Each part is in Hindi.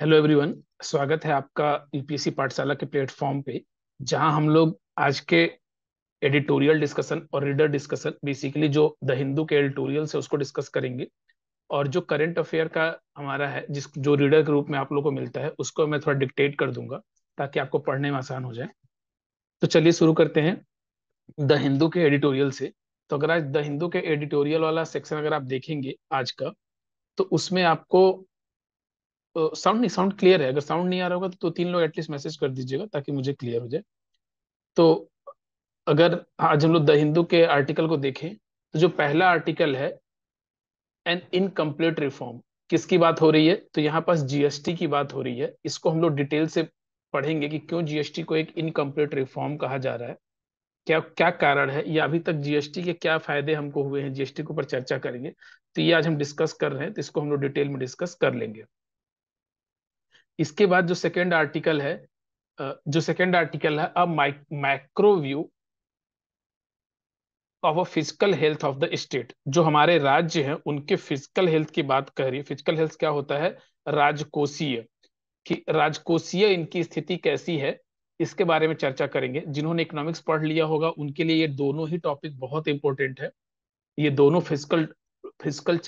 हेलो एवरीवन स्वागत है आपका यूपीएससी पाठशाला के प्लेटफॉर्म पे जहां हम लोग आज के एडिटोरियल डिस्कशन और रीडर डिस्कशन बेसिकली जो द हिंदू के एडिटोरियल है उसको डिस्कस करेंगे और जो करंट अफेयर का हमारा है जिस जो रीडर के रूप में आप लोग को मिलता है उसको मैं थोड़ा डिक्टेट कर दूंगा ताकि आपको पढ़ने में आसान हो जाए तो चलिए शुरू करते हैं द हिंदू के एडिटोरियल से तो अगर आज द हिंदू के एडिटोरियल वाला सेक्शन अगर आप देखेंगे आज का तो उसमें आपको साउंड नहीं साउंड क्लियर है अगर साउंड नहीं आ रहा होगा तो, तीन लोग एटलीस्ट मैसेज कर दीजिएगा ताकि मुझे क्लियर हो जाए तो अगर आज हम लोग द हिंदू के आर्टिकल को देखें तो जो पहला आर्टिकल है एन इनकम्प्लीट रिफॉर्म किसकी बात हो रही है तो यहाँ पास जीएसटी की बात हो रही है इसको हम लोग डिटेल से पढ़ेंगे कि क्यों जीएसटी को एक इनकम्प्लीट रिफॉर्म कहा जा रहा है क्या क्या कारण है या अभी तक जीएसटी के क्या फायदे हमको हुए हैं जीएसटी के ऊपर चर्चा करेंगे तो ये आज हम डिस्कस कर रहे हैं तो इसको हम लोग डिटेल में डिस्कस कर लेंगे इसके बाद जो सेकेंड आर्टिकल है जो सेकेंड आर्टिकल है अब micro view view of a fiscal health of the state जो हमारे राज्य हैं उनके फिजिकल हेल्थ की बात कर रही है फिजिकल हेल्थ क्या होता है राजकोषीय कि राजकोषीय इनकी स्थिति कैसी है इसके बारे में चर्चा करेंगे जिन्होंने इकोनॉमिक्स पढ़ लिया होगा उनके लिए ये दोनों ही टॉपिक बहुत इंपॉर्टेंट है ये दोनों फिजिकल फिजिकल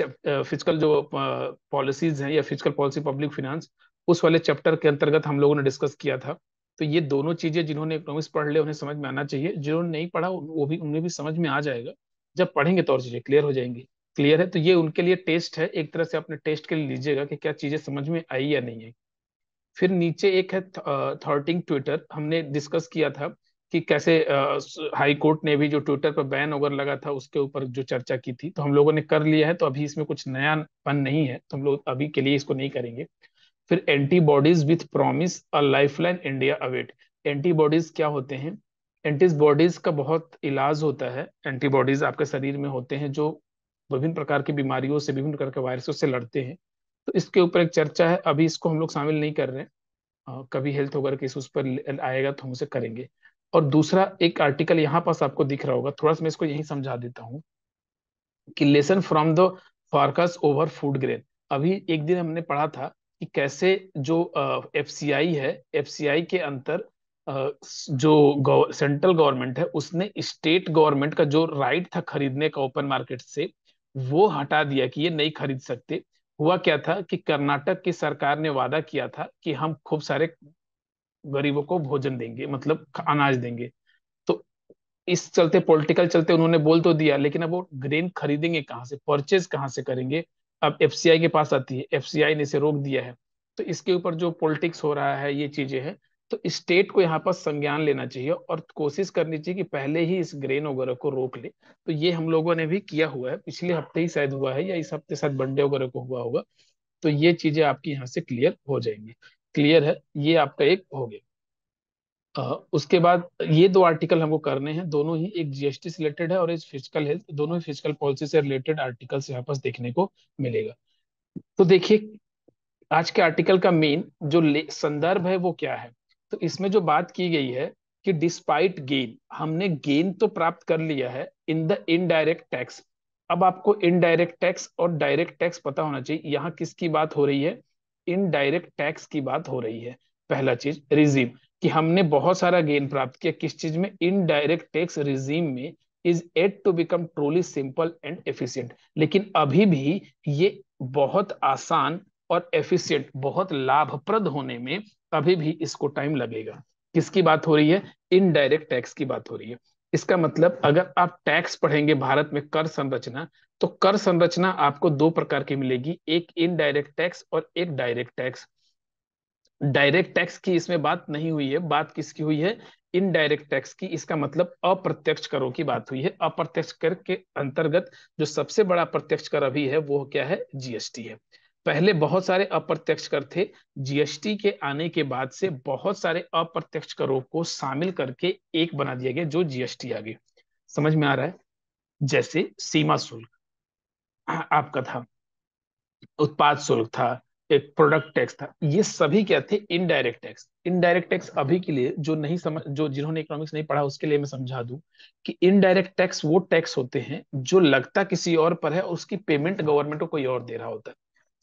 फिजिकल जो पॉलिसीज हैं या फिजिकल पॉलिसी पब्लिक फिनेंस उस वाले चैप्टर के अंतर्गत हम लोगों ने डिस्कस किया था तो ये दोनों चीजें जिन्होंने इकोनॉमिक्स पढ़ लिया उन्हें समझ में आना चाहिए जिन्होंने नहीं पढ़ा वो भी उन्हें भी समझ में आ जाएगा जब पढ़ेंगे तो और चीजें क्लियर हो जाएंगी क्लियर है तो ये उनके लिए टेस्ट है एक तरह से अपने टेस्ट के लिए लीजिएगा कि क्या चीजें समझ में आई या नहीं आई फिर नीचे एक है थर्टिंग ट्विटर हमने डिस्कस किया था कि कैसे हाई कोर्ट ने भी जो ट्विटर पर बैन ओवर लगा था उसके ऊपर जो चर्चा की थी तो हम लोगों ने कर लिया है तो अभी इसमें कुछ नया पन नहीं है तो हम लोग अभी के लिए इसको नहीं करेंगे फिर antibodies with promise a lifeline India await antibodies क्या होते हैं एंटीबॉडीज का बहुत इलाज होता है एंटीबॉडीज आपके शरीर में होते हैं जो विभिन्न प्रकार की बीमारियों से विभिन्न प्रकार के वायरसों से लड़ते हैं तो इसके ऊपर एक चर्चा है अभी इसको हम लोग शामिल नहीं कर रहे हैं कभी हेल्थ वगैरह के उस पर आएगा तो हम उसे करेंगे और दूसरा एक आर्टिकल यहाँ पास आपको दिख रहा होगा थोड़ा सा मैं इसको यही समझा देता हूँ कि lesson from the forecast over food grain अभी एक दिन हमने पढ़ा था कि कैसे जो एफ है एफ के अंतर जो सेंट्रल गवर्नमेंट है उसने स्टेट गवर्नमेंट का जो राइट था खरीदने का ओपन मार्केट से वो हटा दिया कि ये नहीं खरीद सकते हुआ क्या था कि कर्नाटक की सरकार ने वादा किया था कि हम खूब सारे गरीबों को भोजन देंगे मतलब अनाज देंगे तो इस चलते पॉलिटिकल चलते उन्होंने बोल तो दिया लेकिन अब वो ग्रेन खरीदेंगे कहाँ से परचेज कहाँ से करेंगे अब एफ के पास आती है एफ ने इसे रोक दिया है तो इसके ऊपर जो पॉलिटिक्स हो रहा है ये चीजें हैं तो स्टेट को यहाँ पर संज्ञान लेना चाहिए और कोशिश करनी चाहिए कि पहले ही इस ग्रेन वगैरह को रोक ले तो ये हम लोगों ने भी किया हुआ है पिछले हफ्ते ही शायद हुआ है या इस हफ्ते शायद बंडे वगैरह को हुआ होगा तो ये चीजें आपकी यहाँ से क्लियर हो जाएंगी क्लियर है ये आपका एक हो गया उसके बाद ये दो आर्टिकल हमको करने हैं दोनों ही एक जीएसटी से रिलेटेड है और एक फिजिकल हेल्थ दोनों ही फिजिकल पॉलिसी से रिलेटेड आर्टिकल यहाँ पर देखने को मिलेगा तो देखिए आज के आर्टिकल का मेन जो संदर्भ है वो क्या है तो इसमें जो बात की गई है कि डिस्पाइट गेन हमने गेन तो प्राप्त कर लिया है इन द इनडायरेक्ट टैक्स अब आपको इनडायरेक्ट टैक्स और डायरेक्ट टैक्स पता होना चाहिए यहाँ किसकी बात हो रही है इनडायरेक्ट टैक्स की बात हो रही है पहला चीज रिजीम कि हमने बहुत सारा गेन प्राप्त किया किस चीज में इनडायरेक्ट टैक्स रिजीम में is yet to become truly simple and efficient लेकिन अभी भी ये बहुत आसान और एफिशियंट बहुत लाभप्रद होने में अभी भी इसको टाइम लगेगा किसकी बात हो रही है इनडायरेक्ट टैक्स की बात हो रही है इसका मतलब अगर आप टैक्स पढ़ेंगे भारत में कर संरचना तो कर संरचना आपको दो प्रकार की मिलेगी एक इनडायरेक्ट टैक्स और एक डायरेक्ट टैक्स डायरेक्ट टैक्स की इसमें बात नहीं हुई है बात किसकी हुई है इनडायरेक्ट टैक्स की इसका मतलब अप्रत्यक्ष करों की बात हुई है अप्रत्यक्ष कर के अंतर्गत जो सबसे बड़ा प्रत्यक्ष कर अभी है वो क्या है जीएसटी है पहले बहुत सारे अप्रत्यक्ष कर थे जीएसटी के आने के बाद से बहुत सारे अप्रत्यक्ष करों को शामिल करके एक बना दिया गया जो जीएसटी आ गई समझ में आ रहा है जैसे सीमा शुल्क हाँ, आपका था उत्पाद शुल्क था एक प्रोडक्ट टैक्स था ये सभी क्या थे इनडायरेक्ट टैक्स इनडायरेक्ट टैक्स अभी के लिए जो नहीं समझ जो जिन्होंने इकोनॉमिक्स नहीं पढ़ा उसके लिए मैं समझा दूं कि इनडायरेक्ट टैक्स वो टैक्स होते हैं जो लगता किसी और पर है उसकी पेमेंट गवर्नमेंट को कोई और दे रहा होता है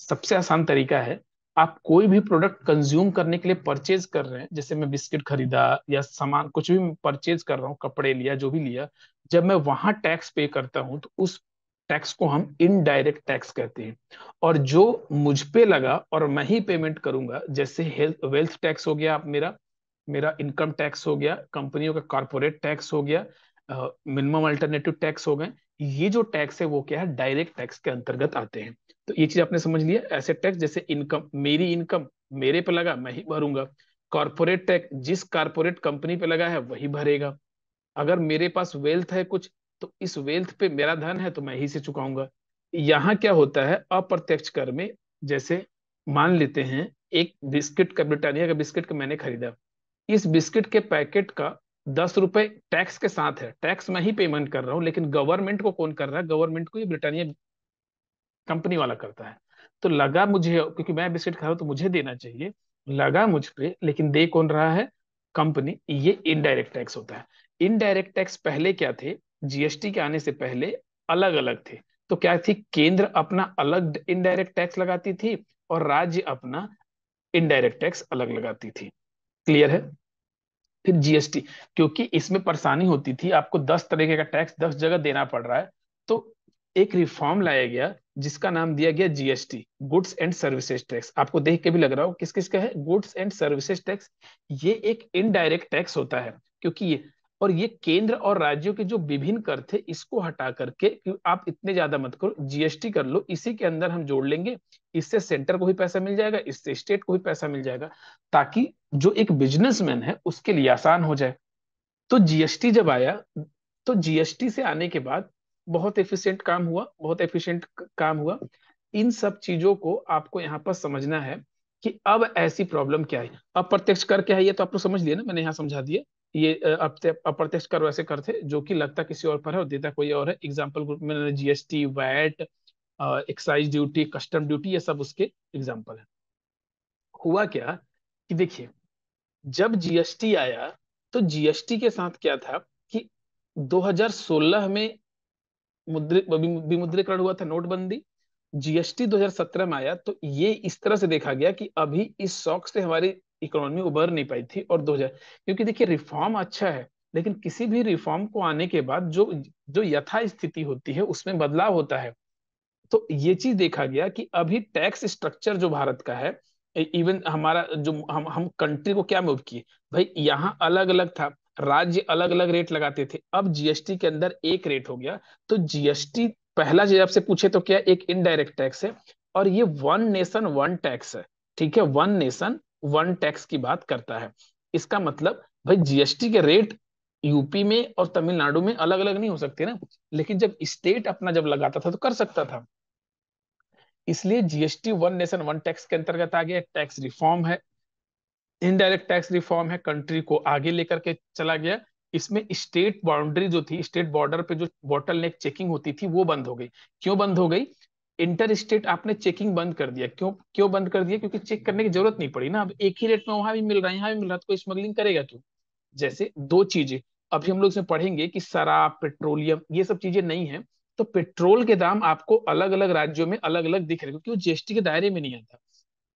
सबसे आसान तरीका है आप कोई भी प्रोडक्ट कंज्यूम करने के लिए परचेज कर रहे हैं जैसे मैं बिस्किट खरीदा या सामान कुछ भी परचेज कर रहा हूँ कपड़े लिया जो भी लिया जब मैं वहां टैक्स पे करता हूँ तो उस टैक्स को हम इनडायरेक्ट टैक्स कहते हैं और जो मुझ पे लगा और मैं ही पेमेंट करूंगा जैसे हेल्थ वेल्थ टैक्स हो गया आप मेरा मेरा इनकम टैक्स हो गया कंपनियों का कॉर्पोरेट टैक्स हो गया मिनिमम अल्टरनेटिव टैक्स हो गए ये जो टैक्स है वो क्या है डायरेक्ट टैक्स के अंतर्गत आते हैं तो ये चीज आपने समझ लिया ऐसे टैक्स जैसे इनकम मेरी इनकम मेरे पे लगा मैं ही भरूंगा कॉर्पोरेट टैक्स जिस कॉर्पोरेट कंपनी पे लगा है वही भरेगा अगर मेरे पास वेल्थ है कुछ तो इस वेल्थ पे मेरा धन है तो मैं ही से चुकाऊंगा यहाँ क्या होता है अप्रत्यक्ष कर में जैसे मान लेते हैं एक बिस्किट का ब्रिटानिया का बिस्किट का मैंने खरीदा इस बिस्किट के पैकेट का दस रुपए टैक्स के साथ है टैक्स मैं ही पेमेंट कर रहा हूँ लेकिन गवर्नमेंट को कौन कर रहा है गवर्नमेंट को ये ब्रिटानिया कंपनी वाला करता है तो लगा मुझे क्योंकि मैं बिस्किट खा रहा हूँ तो मुझे देना चाहिए लगा मुझ पर लेकिन दे कौन रहा है कंपनी ये इनडायरेक्ट टैक्स होता है इनडायरेक्ट टैक्स पहले क्या थे जीएसटी के आने से पहले अलग अलग थे तो क्या थी केंद्र अपना अलग इनडायरेक्ट टैक्स लगाती थी और राज्य अपना इनडायरेक्ट टैक्स अलग लगाती थी क्लियर है फिर जीएसटी क्योंकि इसमें परेशानी होती थी आपको दस तरीके का टैक्स दस जगह देना पड़ रहा है तो एक रिफॉर्म लाया गया जिसका नाम दिया गया GST goods and services tax आपको देख के भी लग रहा हो किस किस का है गुड्स एंड सर्विसेज टैक्स ये एक इनडायरेक्ट टैक्स होता है क्योंकि ये और ये केंद्र और राज्यों के जो विभिन्न कर थे इसको हटा करके आप इतने ज्यादा मत करो जीएसटी कर लो इसी के अंदर हम जोड़ लेंगे इससे सेंटर को भी पैसा मिल जाएगा इससे स्टेट को भी पैसा मिल जाएगा ताकि जो एक बिजनेसमैन है उसके लिए आसान हो जाए तो जीएसटी जब आया तो जीएसटी से आने के बाद बहुत एफिशिएंट काम हुआ बहुत एफिशिएंट काम हुआ इन सब चीजों को आपको यहाँ पर समझना है कि अब ऐसी प्रॉब्लम क्या है अप्रत्यक्ष कर क्या है ये तो आपको समझ लिया ना मैंने यहाँ समझा दिया ये अप्रत्यक्ष कर वैसे कर थे जो कि लगता किसी और पर है और देता कोई और है एग्जाम्पल ग्रुप में GST VAT excise duty custom duty ये सब उसके एग्जाम्पल है हुआ क्या कि देखिए जब जीएसटी आया तो जीएसटी के साथ क्या था कि 2016 में विमुद्रीकरण हुआ था नोटबंदी जीएसटी 2017 में आया तो ये इस तरह से देखा गया कि अभी इस शौक से हमारी इकोनॉमी उभर नहीं पाई थी और 2000 क्योंकि देखिए रिफॉर्म अच्छा है लेकिन किसी भी रिफॉर्म को आने के बाद जो जो यथा स्थिति होती है उसमें बदलाव होता है तो ये चीज देखा गया कि अभी टैक्स स्ट्रक्चर जो भारत का है इवन हमारा जो हम हम कंट्री को क्या मूव किए भाई यहाँ अलग अलग था राज्य अलग अलग रेट लगाते थे अब जीएसटी के अंदर एक रेट हो गया तो जीएसटी पहला जब आपसे पूछे तो क्या एक इनडायरेक्ट टैक्स है और ये वन नेशन वन टैक्स है ठीक है वन नेशन वन टैक्स की बात करता है इसका मतलब भाई जीएसटी के रेट यूपी में और तमिलनाडु में अलग अलग नहीं हो सकते ना लेकिन जब स्टेट अपना जब लगाता था तो कर सकता था इसलिए GST one nation one tax के अंतर्गत आ गया टैक्स रिफॉर्म है इनडायरेक्ट टैक्स रिफॉर्म है कंट्री को आगे लेकर के चला गया इसमें स्टेट बाउंड्री जो थी स्टेट बॉर्डर पे जो बॉटल नेक चेकिंग होती थी वो बंद हो गई क्यों बंद हो गई इंटर स्टेट आपने चेकिंग बंद कर दिया क्यों क्यों बंद कर दिया क्योंकि चेक करने की जरूरत नहीं पड़ी ना अब एक ही रेट में वहां भी मिल रहा है यहाँ भी मिल रहा है तो कोई स्मगलिंग करेगा क्यों जैसे दो चीजें अभी हम लोग इसमें पढ़ेंगे कि शराब पेट्रोलियम ये सब चीजें नहीं है तो पेट्रोल के दाम आपको अलग अलग राज्यों में अलग अलग दिख रहे क्योंकि वो जीएसटी के दायरे में नहीं आता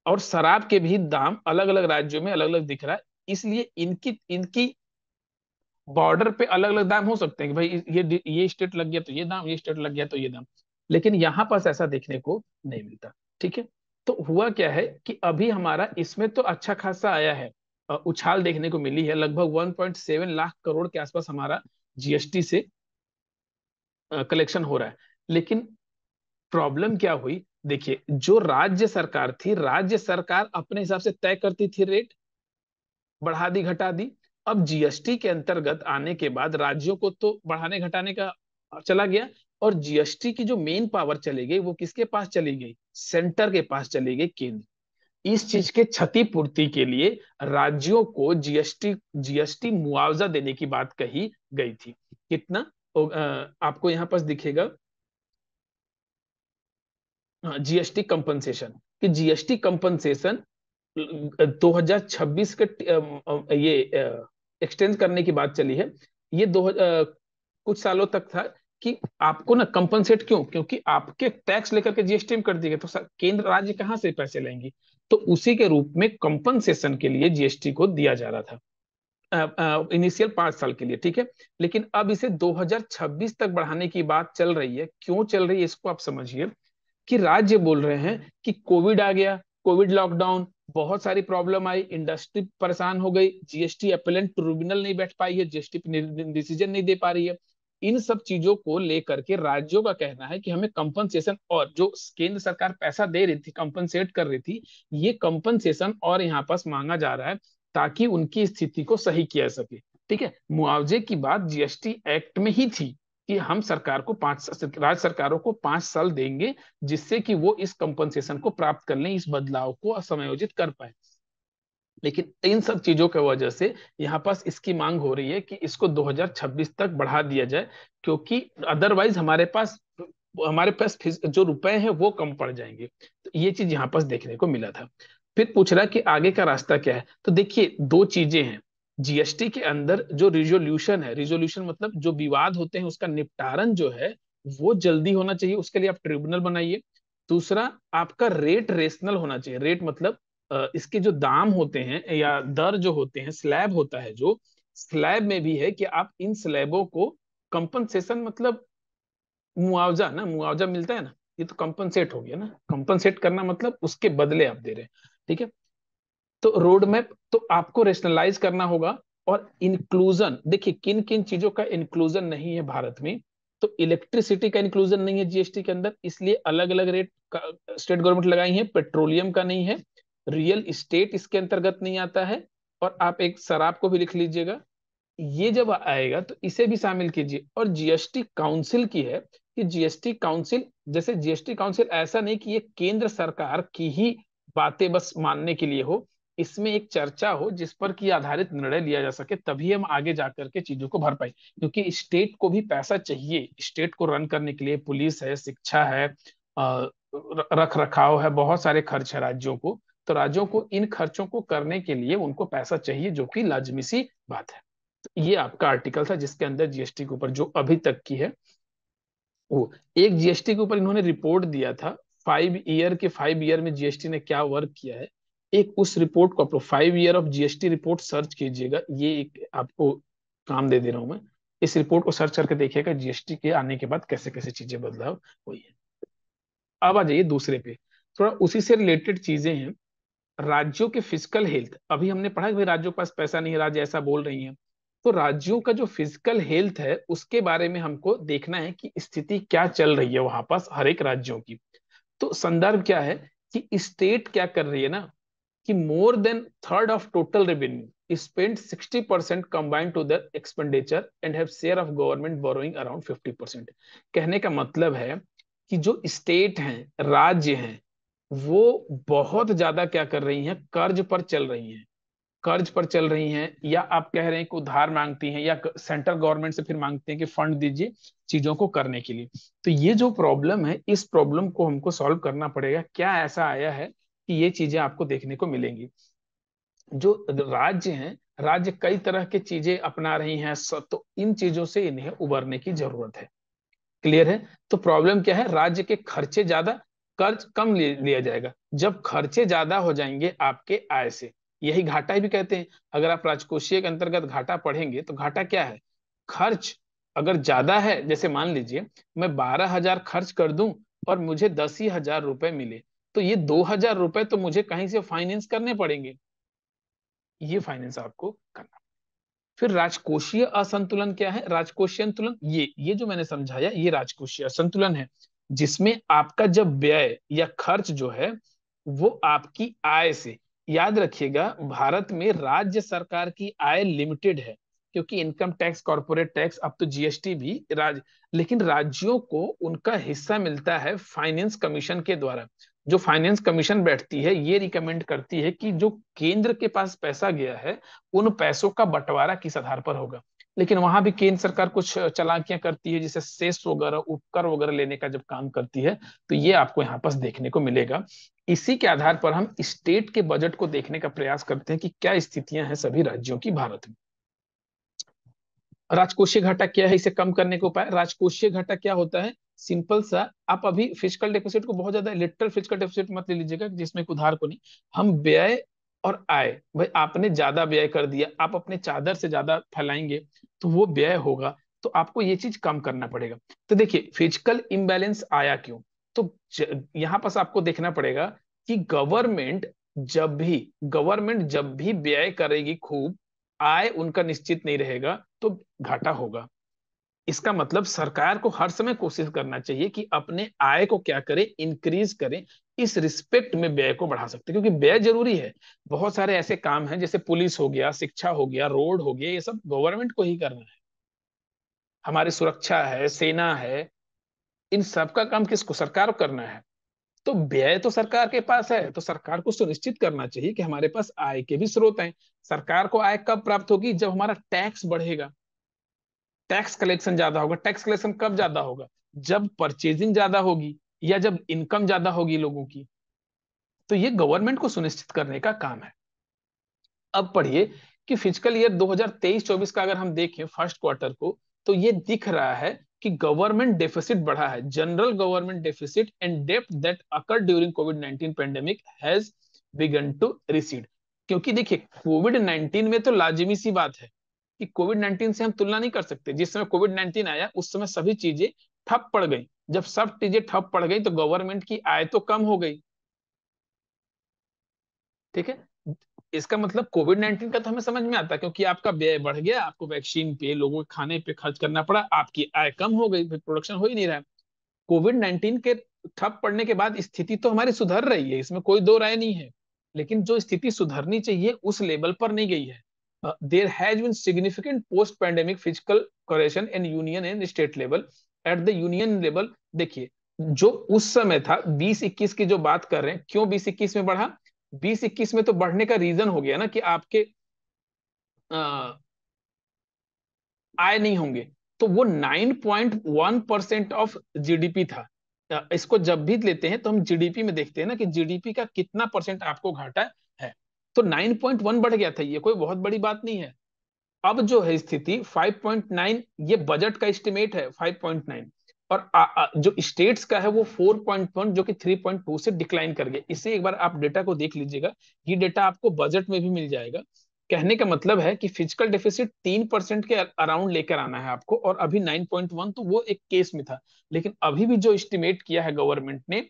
और शराब के भी दाम अलग अलग राज्यों में अलग अलग दिख रहा है इसलिए इनकी इनकी बॉर्डर पे अलग अलग दाम हो सकते हैं कि भाई ये ये स्टेट लग गया तो ये दाम ये स्टेट लग गया तो ये दाम लेकिन यहाँ पास ऐसा देखने को नहीं मिलता ठीक है तो हुआ क्या है कि अभी हमारा इसमें तो अच्छा खासा आया है उछाल देखने को मिली है लगभग 1.7 लाख करोड़ के आसपास हमारा जीएसटी से कलेक्शन हो रहा है लेकिन प्रॉब्लम क्या हुई देखिए जो राज्य सरकार थी राज्य सरकार अपने हिसाब से तय करती थी रेट बढ़ा दी घटा दी अब जीएसटी के अंतर्गत आने के बाद राज्यों को तो बढ़ाने घटाने का चला गया और जीएसटी की जो मेन पावर चली गई वो किसके पास चली गई सेंटर के पास चली गई केंद्र इस चीज के क्षतिपूर्ति के लिए राज्यों को जीएसटी जीएसटी मुआवजा देने की बात कही गई थी कितना आपको यहाँ पर दिखेगा जीएसटी हाँ, कंपनसेशन कि जीएसटी कंपनसेशन 2026 के ये एक्सटेंड करने की बात चली है ये दो कुछ सालों तक था कि आपको ना कंपनसेट क्यों क्योंकि आपके टैक्स लेकर के जीएसटी कर दिए तो केंद्र राज्य कहाँ से पैसे लेंगे तो उसी के रूप में कंपनसेशन के लिए जीएसटी को दिया जा रहा था इनिशियल पांच साल के लिए ठीक है लेकिन अब इसे 2026 तक बढ़ाने की बात चल रही है क्यों चल रही है इसको आप समझिए कि राज्य बोल रहे हैं कि कोविड आ गया कोविड लॉकडाउन बहुत सारी प्रॉब्लम आई इंडस्ट्री परेशान हो गई जीएसटी अपेलेंट ट्रिब्यूनल नहीं बैठ पाई है जीएसटी डिसीजन नहीं दे पा रही है इन सब चीजों को लेकर के राज्यों का कहना है कि हमें कंपनसेशन और जो केंद्र सरकार पैसा दे रही थी कंपनसेट कर रही थी ये कंपनसेशन और यहाँ पास मांगा जा रहा है ताकि उनकी स्थिति को सही किया सके ठीक है मुआवजे की बात जीएसटी एक्ट में ही थी कि हम सरकार को पांच राज्य सरकारों को पांच साल देंगे जिससे कि वो इस कंपनसेशन को प्राप्त कर लें इस बदलाव को समायोजित कर पाए लेकिन इन सब चीजों की वजह से यहाँ पास इसकी मांग हो रही है कि इसको 2026 तक बढ़ा दिया जाए क्योंकि अदरवाइज हमारे पास हमारे पास जो रुपए हैं वो कम पड़ जाएंगे तो ये चीज यहाँ पास देखने को मिला था फिर पूछ रहा कि आगे का रास्ता क्या है तो देखिए दो चीजें हैं जीएसटी के अंदर जो रिजोल्यूशन है रिजोल्यूशन मतलब जो विवाद होते हैं उसका निपटारण जो है वो जल्दी होना चाहिए उसके लिए आप ट्रिब्यूनल बनाइए दूसरा आपका रेट रेशनल होना चाहिए रेट मतलब इसके जो दाम होते हैं या दर जो होते हैं स्लैब होता है जो स्लैब में भी है कि आप इन स्लैबों को कंपनसेशन मतलब मुआवजा ना मुआवजा मिलता है ना ये तो कंपनसेट हो गया ना कंपनसेट करना मतलब उसके बदले आप दे रहे हैं ठीक है तो रोड मैप तो आपको रेशनलाइज करना होगा और इंक्लूजन देखिए किन किन चीजों का इंक्लूजन नहीं है भारत में तो इलेक्ट्रिसिटी का इंक्लूजन नहीं है जीएसटी के अंदर इसलिए अलग अलग रेट स्टेट गवर्नमेंट लगाई है पेट्रोलियम का नहीं है रियल इस्टेट इसके अंतर्गत नहीं आता है और आप एक शराब को भी लिख लीजिएगा ये जब आएगा तो इसे भी शामिल कीजिए और जीएसटी काउंसिल की है कि जीएसटी काउंसिल जैसे जीएसटी काउंसिल ऐसा नहीं कि ये केंद्र सरकार की ही बातें बस मानने के लिए हो इसमें एक चर्चा हो जिस पर कि आधारित निर्णय लिया जा सके तभी हम आगे जाकर के चीजों को भर पाए क्योंकि स्टेट को भी पैसा चाहिए स्टेट को रन करने के लिए पुलिस है शिक्षा है रख रखाव है बहुत सारे खर्च है राज्यों को तो राज्यों को इन खर्चों को करने के लिए उनको पैसा चाहिए जो कि लाजमी सी बात है तो ये आपका आर्टिकल था जिसके अंदर जीएसटी के ऊपर जो अभी तक की है वो एक जीएसटी के ऊपर इन्होंने रिपोर्ट दिया था फाइव ईयर के फाइव ईयर में जीएसटी ने क्या वर्क किया है एक उस रिपोर्ट को आप लोग five year of GST report search कीजिएगा ये एक आपको काम दे दे रहा हूं मैं इस रिपोर्ट को सर्च करके देखिएगा जीएसटी के आने के बाद कैसे कैसे चीजें बदलाव हुई है अब आ जाइए दूसरे पे थोड़ा उसी से रिलेटेड चीजें हैं राज्यों के फिजिकल हेल्थ अभी हमने पढ़ा कि राज्यों के पास पैसा नहीं है राज्य ऐसा बोल रही है तो राज्यों का जो फिजिकल हेल्थ है उसके बारे में हमको देखना है कि स्थिति क्या चल रही है वहां पास हर एक राज्यों की तो संदर्भ क्या है कि स्टेट क्या कर रही है ना कि more than third of total revenue is spent 60% combined to their expenditure and have share of government borrowing around 50%. Percent कहने का मतलब है कि जो स्टेट हैं राज्य हैं वो बहुत ज्यादा क्या कर रही हैं कर्ज पर चल रही हैं कर्ज पर चल रही हैं या आप कह रहे हैं कि उधार मांगती हैं या सेंट्रल गवर्नमेंट से फिर मांगते हैं कि फंड दीजिए चीजों को करने के लिए तो ये जो प्रॉब्लम है इस प्रॉब्लम को हमको सॉल्व करना पड़ेगा क्या ऐसा आया है कि ये चीजें आपको देखने को मिलेंगी जो राज्य हैं राज्य कई तरह की चीजें अपना रही हैं तो इन चीजों से इन्हें उबरने की जरूरत है क्लियर है तो प्रॉब्लम क्या है राज्य के खर्चे ज्यादा कर्ज कम लिया जाएगा जब खर्चे ज्यादा हो जाएंगे आपके आय से यही घाटा भी कहते हैं अगर आप राजकोषीय के अंतर्गत घाटा पढ़ेंगे तो घाटा क्या है खर्च अगर ज्यादा है जैसे मान लीजिए मैं बारह हजार खर्च कर दूं और मुझे दस ही हजार रुपए मिले तो ये दो हजार रुपए तो मुझे कहीं से फाइनेंस करने पड़ेंगे ये फाइनेंस आपको करना फिर राजकोषीय असंतुलन क्या है राजकोषीय संतुलन ये ये जो मैंने समझाया ये राजकोषीय असंतुलन है जिसमें आपका जब व्यय या खर्च जो है वो आपकी आय से याद रखिएगा भारत में राज्य सरकार की आय लिमिटेड है क्योंकि इनकम टैक्स कॉरपोरेट टैक्स अब तो जीएसटी भी राज लेकिन राज्यों को उनका हिस्सा मिलता है फाइनेंस कमीशन के द्वारा जो फाइनेंस कमीशन बैठती है ये रिकमेंड करती है कि जो केंद्र के पास पैसा गया है उन पैसों का बंटवारा किस आधार पर होगा लेकिन वहां भी केंद्र सरकार कुछ चलाकियां करती है जैसे सेस वगैरह उपकर वगैरह लेने का जब काम करती है तो ये आपको यहाँ पर देखने को मिलेगा इसी के आधार पर हम स्टेट के बजट को देखने का प्रयास करते हैं कि क्या स्थितियां हैं सभी राज्यों की भारत में राजकोषीय घाटा क्या है इसे कम करने का उपाय राजकोषीय घाटा क्या होता है सिंपल सा आप अभी फिजिकल डेफिसिट को बहुत ज्यादा लिटरल फिजिकल डेफिसिट मत ले लीजिएगा जिसमें उधार को नहीं हम व्यय और आय भाई आपने ज्यादा व्यय कर दिया आप अपने चादर से ज्यादा फैलाएंगे तो वो व्यय होगा तो आपको ये चीज कम करना पड़ेगा तो देखिए फिजिकल इम्बेलेंस आया क्यों तो यहाँ पर आपको देखना पड़ेगा कि गवर्नमेंट जब भी गवर्नमेंट जब भी व्यय करेगी खूब आय उनका निश्चित नहीं रहेगा तो घाटा होगा इसका मतलब सरकार को हर समय कोशिश करना चाहिए कि अपने आय को क्या करे इंक्रीज करें इस रिस्पेक्ट में व्यय को बढ़ा सकते क्योंकि व्यय जरूरी है बहुत सारे ऐसे काम हैं जैसे पुलिस हो गया शिक्षा हो गया रोड हो गया ये सब गवर्नमेंट को ही करना है हमारी सुरक्षा है सेना है इन सब का काम किसको सरकार को करना है तो व्यय तो सरकार के पास है तो सरकार को सुनिश्चित करना चाहिए कि हमारे पास आय के भी स्रोत हैं सरकार को आय कब प्राप्त होगी जब हमारा टैक्स बढ़ेगा टैक्स कलेक्शन ज्यादा होगा टैक्स कलेक्शन कब ज्यादा होगा जब परचेजिंग ज्यादा होगी या जब इनकम ज्यादा होगी लोगों की तो ये गवर्नमेंट को सुनिश्चित करने का काम है अब पढ़िए कि फिजिकल ईयर 2023-24 का अगर हम देखें फर्स्ट क्वार्टर को तो ये दिख रहा है कि गवर्नमेंट डेफिसिट बढ़ा है जनरल गवर्नमेंट डेफिसिट एंड डेप्थ that occurred during COVID 19 pandemic has begun to recede क्योंकि देखिए कोविड 19 में तो लाजिमी सी बात है कि कोविड नाइन्टीन से हम तुलना नहीं कर सकते जिस समय कोविड नाइन्टीन आया उस समय सभी चीजें ठप पड़ गई जब सब चीजें ठप पड़ गई तो गवर्नमेंट की आय तो कम हो गई ठीक है इसका मतलब कोविड नाइन्टीन का तो हमें समझ में आता है क्योंकि आपका व्यय बढ़ गया आपको वैक्सीन पे लोगों के खाने पे खर्च करना पड़ा आपकी आय कम हो गई फिर प्रोडक्शन हो ही नहीं रहा कोविड नाइन्टीन के ठप पड़ने के बाद स्थिति तो हमारी सुधर रही है इसमें कोई दो राय नहीं है लेकिन जो स्थिति सुधरनी चाहिए उस लेवल पर नहीं गई है देर uh, there has been significant post-pandemic fiscal correction in union and state level. At the union level, देखिए जो उस समय था 2021 की जो बात कर रहे हैं क्यों 2021 में बढ़ा 2021 में तो बढ़ने का रीजन हो गया ना कि आपके आय नहीं होंगे तो वो 9.1 परसेंट ऑफ जीडीपी था इसको जब भी लेते हैं तो हम जीडीपी में देखते हैं ना कि जीडीपी का कितना परसेंट आपको घाटा है तो 9.1 बढ़ गया था ये कोई बहुत बड़ी बात नहीं है अब जो है स्थिति 5.9 ये बजट का एस्टिमेट है 5.9 और आ, आ, जो स्टेट्स का है वो 4.1 जो कि 3.2 से डिक्लाइन कर गया इसे एक बार आप डेटा को देख लीजिएगा ये डेटा आपको बजट में भी मिल जाएगा कहने का मतलब है कि फिजिकल डेफिसिट तीन परसेंट के अराउंड लेकर आना है आपको और अभी 9.1 तो वो एक केस में था लेकिन अभी भी जो एस्टिमेट किया है गवर्नमेंट ने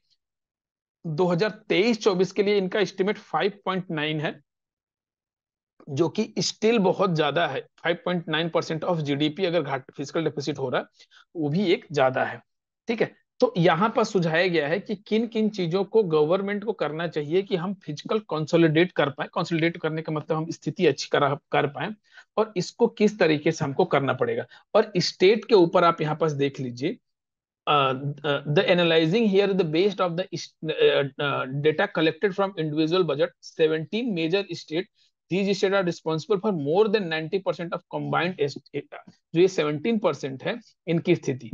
2023-24 के लिए इनका एस्टिमेट 5.9 है जो कि स्टिल बहुत ज्यादा है 5.9 परसेंट ऑफ जीडीपी अगर घाट फिजिकल डेफिसिट हो रहा है वो भी एक ज्यादा है ठीक है तो यहाँ पर सुझाया गया है कि किन किन चीजों को गवर्नमेंट को करना चाहिए कि हम फिजिकल कंसोलिडेट कर पाए कंसोलिडेट करने का मतलब हम स्थिति अच्छी कर, कर पाए और इसको किस तरीके से हमको करना पड़ेगा और स्टेट के ऊपर आप यहाँ पर देख लीजिए the analyzing here the based of the uh, uh, data collected from individual budget 17 major state these state are responsible for more than 90% of combined jo ye 17% है इनकी sthiti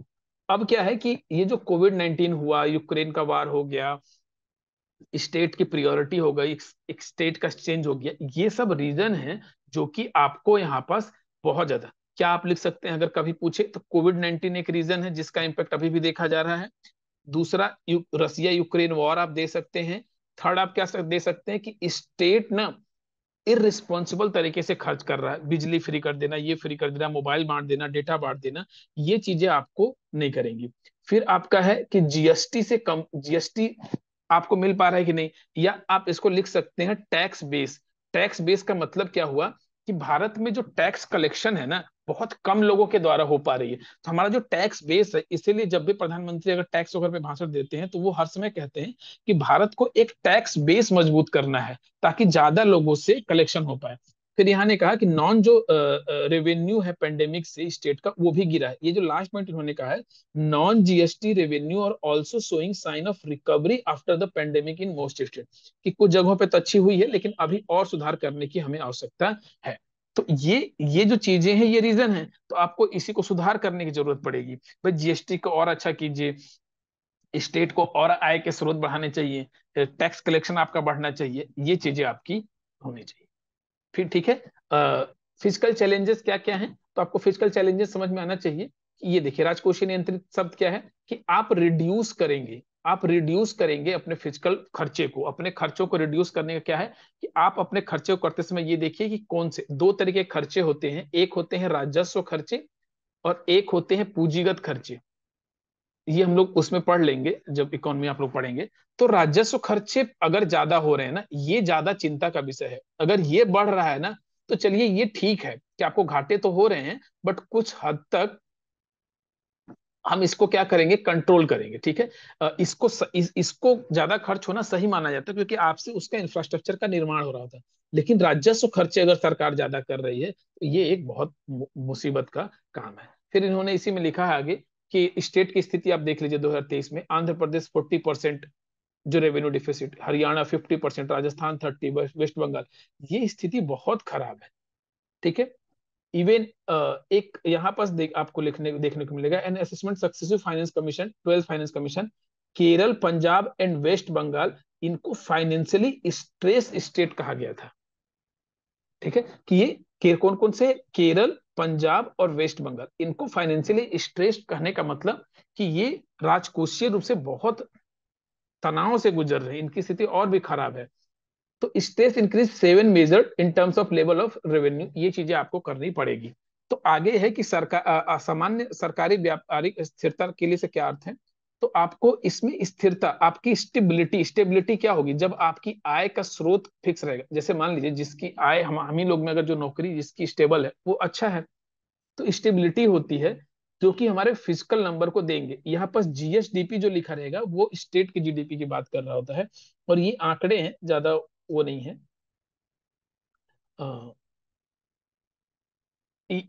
अब क्या है कि ये जो कोविड 19 हुआ यूक्रेन का वार हो गया स्टेट की प्रायोरिटी हो गई एक स्टेट का चेंज हो गया ये सब रीजन है जो कि आपको यहाँ पास बहुत ज्यादा क्या आप लिख सकते हैं अगर कभी पूछे तो कोविड नाइन्टीन एक रीजन है जिसका इम्पैक्ट अभी भी देखा जा रहा है दूसरा यु, रसिया यूक्रेन वॉर आप दे सकते हैं थर्ड आप क्या दे सकते हैं कि स्टेट ना इरिस्पॉन्सिबल तरीके से खर्च कर रहा है बिजली फ्री कर देना ये फ्री कर देना मोबाइल बांट देना डेटा बांट देना ये चीजें आपको नहीं करेंगी फिर आपका है कि जीएसटी से कम जीएसटी आपको मिल पा रहा है कि नहीं या आप इसको लिख सकते हैं टैक्स बेस टैक्स बेस का मतलब क्या हुआ कि भारत में जो टैक्स कलेक्शन है ना बहुत कम लोगों के द्वारा हो पा रही है तो हमारा जो टैक्स बेस है इसीलिए जब भी प्रधानमंत्री अगर टैक्स वगैरह पे भाषण देते हैं तो वो हर समय कहते हैं कि भारत को एक टैक्स बेस मजबूत करना है ताकि ज्यादा लोगों से कलेक्शन हो पाए फिर यहाँ ने कहा कि नॉन जो रेवेन्यू है पेंडेमिक से स्टेट का वो भी गिरा है ये जो लास्ट पॉइंट इन्होंने कहा है नॉन जीएसटी रेवेन्यू और also showing sign of recovery after the pandemic in most state कि कुछ जगहों पे तो अच्छी हुई है लेकिन अभी और सुधार करने की हमें आवश्यकता है तो ये ये जो चीजें हैं ये रीजन है तो आपको इसी को सुधार करने की जरूरत पड़ेगी भाई जीएसटी को और अच्छा कीजिए स्टेट को और आय के स्रोत बढ़ाने चाहिए टैक्स कलेक्शन आपका बढ़ना चाहिए ये चीजें आपकी होनी चाहिए फिर ठीक है फिजिकल चैलेंजेस क्या क्या हैं तो आपको फिजिकल चैलेंजेस समझ में आना चाहिए ये देखिए राजकोषीय नियंत्रित शब्द क्या है कि आप रिड्यूस करेंगे आप रिड्यूस करेंगे अपने फिजिकल खर्चे को अपने खर्चों को रिड्यूस करने का क्या है कि आप अपने खर्चे को करते समय ये देखिए कि कौन से दो तरीके खर्चे होते हैं एक होते हैं राजस्व खर्चे और एक होते हैं पूंजीगत खर्चे ये हम लोग उसमें पढ़ लेंगे जब इकोनॉमी आप लोग पढ़ेंगे तो राजस्व खर्चे अगर ज्यादा हो रहे हैं ना ये ज्यादा चिंता का विषय है अगर ये बढ़ रहा है ना तो चलिए ये ठीक है कि आपको घाटे तो हो रहे हैं बट कुछ हद तक हम इसको क्या करेंगे कंट्रोल करेंगे ठीक है इसको इस, इसको ज्यादा खर्च होना सही माना जाता है क्योंकि आपसे उसका इंफ्रास्ट्रक्चर का निर्माण हो रहा होता है लेकिन राजस्व खर्चे अगर सरकार ज्यादा कर रही है तो ये एक बहुत मुसीबत का काम है फिर इन्होंने इसी में लिखा है आगे कि स्टेट की स्थिति आप देख लीजिए दो में आंध्र प्रदेश फोर्टी परसेंट जो revenue deficit Haryana fifty percent Rajasthan thirty West Bengal ये स्थिति बहुत खराब है ठीक है इवन uh, एक यहाँ पर देख, आपको लिखने देखने को मिलेगा an assessment successive finance commission twelfth finance commission Kerala Punjab and West Bengal इनको फाइनेंशियली स्ट्रेस स्टेट कहा गया था ठीक है कि ये केर, कौन कौन से केरल पंजाब और वेस्ट बंगाल इनको फाइनेंशियली स्ट्रेस कहने का मतलब कि ये राजकोषीय रूप से बहुत तनाव से गुजर रहे इनकी स्थिति और भी खराब है तो state increase seven major in terms of level of revenue ये चीजें आपको करनी पड़ेगी तो आगे है कि सरकार सामान्य सरकारी व्यापारिक स्थिरता के लिए से क्या अर्थ है तो आपको इसमें स्थिरता आपकी स्टेबिलिटी स्टेबिलिटी क्या होगी जब आपकी आय का स्रोत फिक्स रहेगा जैसे मान लीजिए जिसकी आय हम हम ही लोग में अगर जो नौकरी जिसकी स्टेबल है वो अच्छा है तो स्टेबिलिटी होती है जो कि हमारे फिजिकल नंबर को देंगे यहाँ पर जीएसडीपी जो लिखा रहेगा वो स्टेट के जीडीपी की बात कर रहा होता है और ये आंकड़े हैं ज्यादा वो नहीं है आ,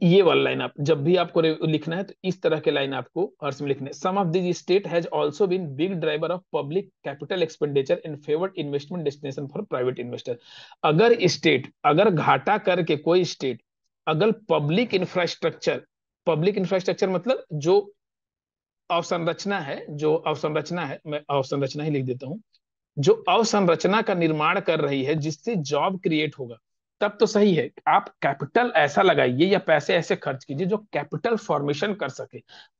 ये वाला लाइन आप जब भी आपको लिखना है तो इस तरह के लाइन आपको हर्ष में लिखने some of this state has also been big driver of public capital expenditure in favoured investment destination for private investor अगर स्टेट अगर घाटा करके कोई स्टेट अगर पब्लिक इंफ्रास्ट्रक्चर पब्लिक इंफ्रास्ट्रक्चर मतलब जो अवसंरचना है जो अवसंरचना है मैं अवसंरचना ही लिख देता हूँ जो अवसंरचना का निर्माण कर रही है जिससे जॉब क्रिएट होगा तब तो सही है आप कैपिटल ऐसा लगाइए या पैसे ऐसे खर्च कीजिए जो कैपिटल फॉर्मेशन कर सके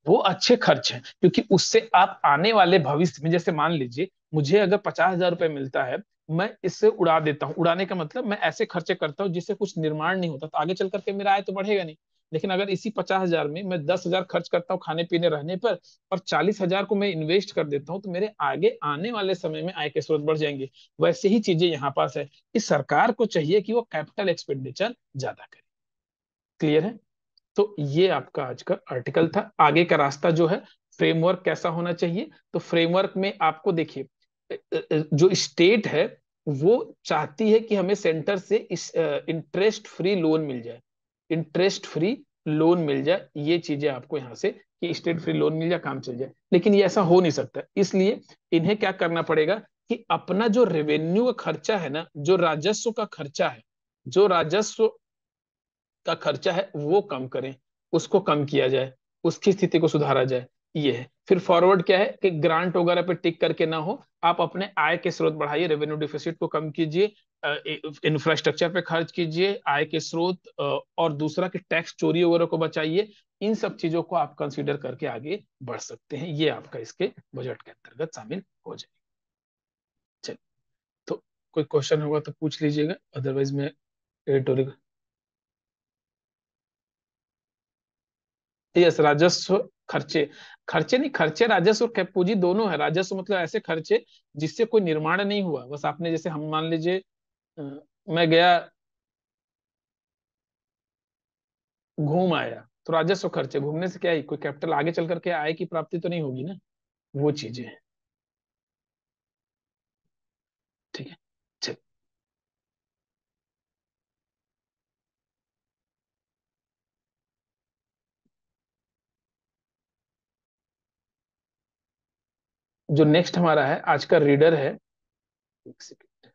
वो अच्छे खर्च है क्योंकि उससे आप आने वाले भविष्य में जैसे मान लीजिए मुझे अगर पचास हजार रुपए मिलता है मैं इससे उड़ा देता हूँ उड़ाने का मतलब मैं ऐसे खर्चे करता हूँ जिससे कुछ निर्माण नहीं होता तो आगे चल करके मेरा आय तो बढ़ेगा नहीं लेकिन अगर इसी पचास हजार में मैं दस हजार खर्च करता हूँ खाने पीने रहने पर और चालीस हजार को मैं इन्वेस्ट कर देता हूँ तो मेरे आगे आने वाले समय में आय के स्रोत बढ़ जाएंगे वैसे ही चीजें यहाँ पास है इस सरकार को चाहिए कि वो कैपिटल एक्सपेंडिचर ज्यादा करे क्लियर है तो ये आपका आज का आर्टिकल था आगे का रास्ता जो है फ्रेमवर्क कैसा होना चाहिए तो फ्रेमवर्क में आपको देखिए जो स्टेट है वो चाहती है कि हमें सेंटर से इंटरेस्ट फ्री लोन मिल जाए इंटरेस्ट फ्री लोन मिल जाए ये चीजें आपको यहाँ से कि स्टेट फ्री लोन मिल जाए काम चल जाए लेकिन ये ऐसा हो नहीं सकता इसलिए इन्हें क्या करना पड़ेगा कि अपना जो रेवेन्यू का खर्चा है ना जो राजस्व का खर्चा है जो राजस्व का खर्चा है वो कम करें उसको कम किया जाए उसकी स्थिति को सुधारा जाए ये है फिर फॉरवर्ड क्या है कि ग्रांट वगैरह पे टिक करके ना हो आप अपने आय के स्रोत बढ़ाइए रेवेन्यू डिफिसिट को कम कीजिए इंफ्रास्ट्रक्चर पे खर्च कीजिए आय के स्रोत और दूसरा कि टैक्स चोरी वगैरह को बचाइए इन सब चीजों को आप कंसीडर करके आगे बढ़ सकते हैं ये आपका इसके बजट के अंतर्गत शामिल हो जाए चलिए तो कोई क्वेश्चन होगा तो पूछ लीजिएगा अदरवाइज में एडिटोरियल यस राजस्व खर्चे खर्चे नहीं खर्चे राजस्व और पूंजी दोनों है राजस्व मतलब ऐसे खर्चे जिससे कोई निर्माण नहीं हुआ बस आपने जैसे हम मान लीजिए मैं गया घूम आया तो राजस्व खर्चे घूमने से क्या है कोई कैपिटल आगे चल करके आय की प्राप्ति तो नहीं होगी ना वो चीजें जो नेक्स्ट हमारा है आज का रीडर है एक सेकेंड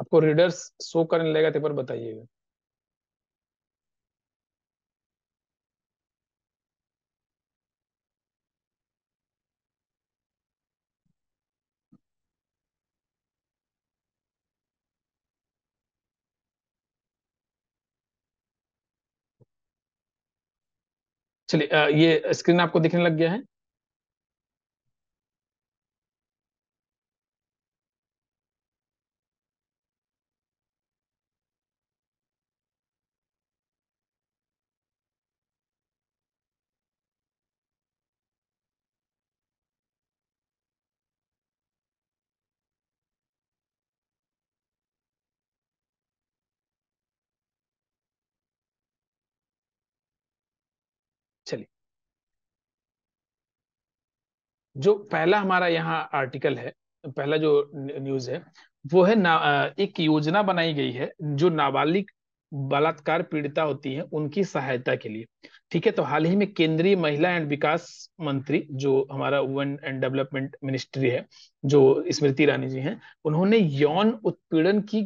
आपको रीडर्स शो करने लगेगा तो पर बताइएगा चलिए ये स्क्रीन आपको दिखने लग गया है जो पहला हमारा यहाँ आर्टिकल है पहला जो न्यूज है वो है ना एक योजना बनाई गई है जो नाबालिग बलात्कार पीड़िता होती है उनकी सहायता के लिए ठीक है तो हाल ही में केंद्रीय महिला एंड विकास मंत्री जो हमारा वुमेन एंड डेवलपमेंट मिनिस्ट्री है जो स्मृति ईरानी जी हैं उन्होंने यौन उत्पीड़न की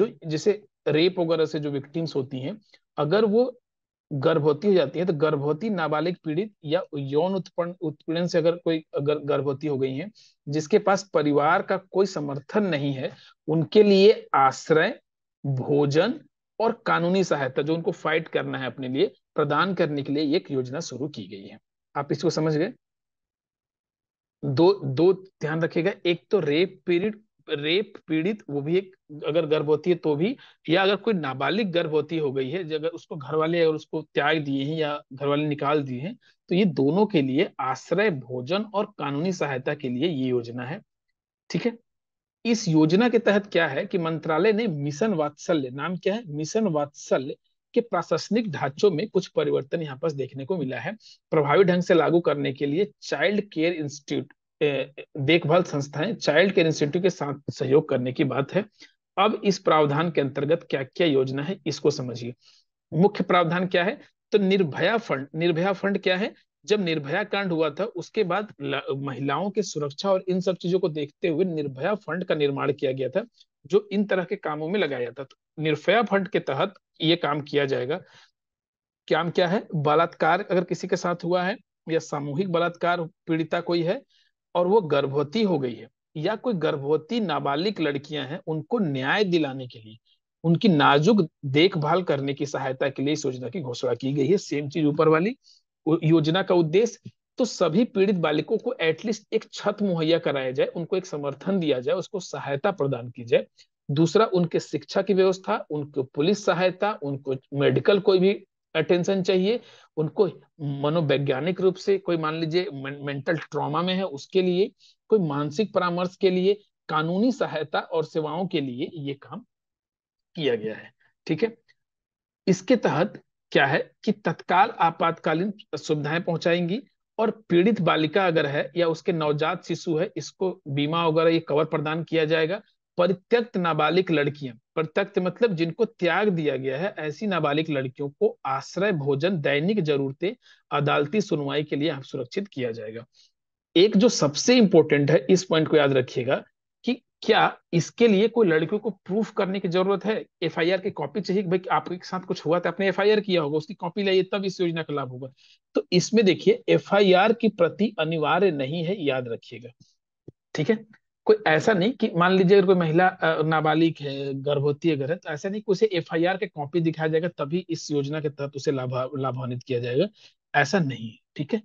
जो जिसे रेप वगैरह से जो विक्टिम्स होती हैं अगर वो गर्भवती हो जाती है तो गर्भवती नाबालिग पीड़ित या यौन उत्पन्न उत्पीड़न से अगर कोई अगर गर्भवती हो गई है जिसके पास परिवार का कोई समर्थन नहीं है उनके लिए आश्रय भोजन और कानूनी सहायता जो उनको फाइट करना है अपने लिए प्रदान करने के लिए एक योजना शुरू की गई है आप इसको समझ गए दो दो ध्यान रखिएगा एक तो रेप पीरियड रेप पीड़ित वो भी एक अगर गर्भवती है तो भी या अगर कोई नाबालिग गर्भवती हो गई है अगर उसको घर वाले अगर उसको त्याग दिए हैं या घर वाले निकाल दिए हैं तो ये दोनों के लिए आश्रय भोजन और कानूनी सहायता के लिए ये योजना है ठीक है इस योजना के तहत क्या है कि मंत्रालय ने मिशन वात्सल्य नाम क्या है मिशन वात्सल्य के प्रशासनिक ढांचों में कुछ परिवर्तन यहाँ पर देखने को मिला है प्रभावी ढंग से लागू करने के लिए चाइल्ड केयर इंस्टीट्यूट देखभाल संस्थाएं चाइल्ड केयर इंस्टीट्यूट के साथ सहयोग करने की बात है अब इस प्रावधान के अंतर्गत क्या क्या योजना है इसको समझिए मुख्य प्रावधान क्या है तो निर्भया फंड निर्भया फंड क्या है जब निर्भया कांड हुआ था उसके बाद महिलाओं की सुरक्षा और इन सब चीजों को देखते हुए निर्भया फंड का निर्माण किया गया था जो इन तरह के कामों में लगाया जाता था तो निर्भया फंड के तहत ये काम किया जाएगा काम क्या है बलात्कार अगर किसी के साथ हुआ है या सामूहिक बलात्कार पीड़िता कोई है और वो गर्भवती हो गई है या कोई गर्भवती नाबालिग लड़कियां हैं उनको न्याय दिलाने के लिए उनकी नाजुक देखभाल करने की सहायता के लिए इस योजना की घोषणा की गई है सेम चीज ऊपर वाली योजना का उद्देश्य तो सभी पीड़ित बालिकों को एटलीस्ट एक छत मुहैया कराया जाए उनको एक समर्थन दिया जाए उसको सहायता प्रदान की जाए दूसरा उनके शिक्षा की व्यवस्था उनको पुलिस सहायता उनको मेडिकल कोई भी अटेंशन चाहिए उनको मनोवैज्ञानिक रूप से कोई मान लीजिए मेंटल ट्रॉमा में है उसके लिए कोई मानसिक परामर्श के लिए कानूनी सहायता और सेवाओं के लिए ये काम किया गया है ठीक है इसके तहत क्या है कि तत्काल आपातकालीन सुविधाएं पहुंचाएंगी और पीड़ित बालिका अगर है या उसके नवजात शिशु है इसको बीमा वगैरह ये कवर प्रदान किया जाएगा परित्यक्त नाबालिग लड़कियां परित्यक्त मतलब जिनको त्याग दिया गया है ऐसी नाबालिग लड़कियों को आश्रय भोजन दैनिक जरूरतें अदालती सुनवाई के लिए सुरक्षित किया जाएगा एक जो सबसे इंपॉर्टेंट है इस पॉइंट को याद रखिएगा कि क्या इसके लिए कोई लड़कियों को प्रूफ करने की जरूरत है एफ आई आर की कॉपी चाहिए भाई आपके साथ कुछ हुआ था आपने एफ आई आर किया होगा उसकी कॉपी लाइए तब इस योजना का लाभ होगा तो इसमें देखिए एफ आई आर की प्रति अनिवार्य नहीं है याद रखिएगा ठीक है कोई ऐसा नहीं कि मान लीजिए अगर कोई महिला नाबालिग है गर्भवती अगर है तो ऐसा नहीं कि उसे एफ आई आर के कॉपी दिखाया जाएगा तभी इस योजना के तहत उसे लाभ लाभान्वित किया जाएगा ऐसा नहीं है ठीक है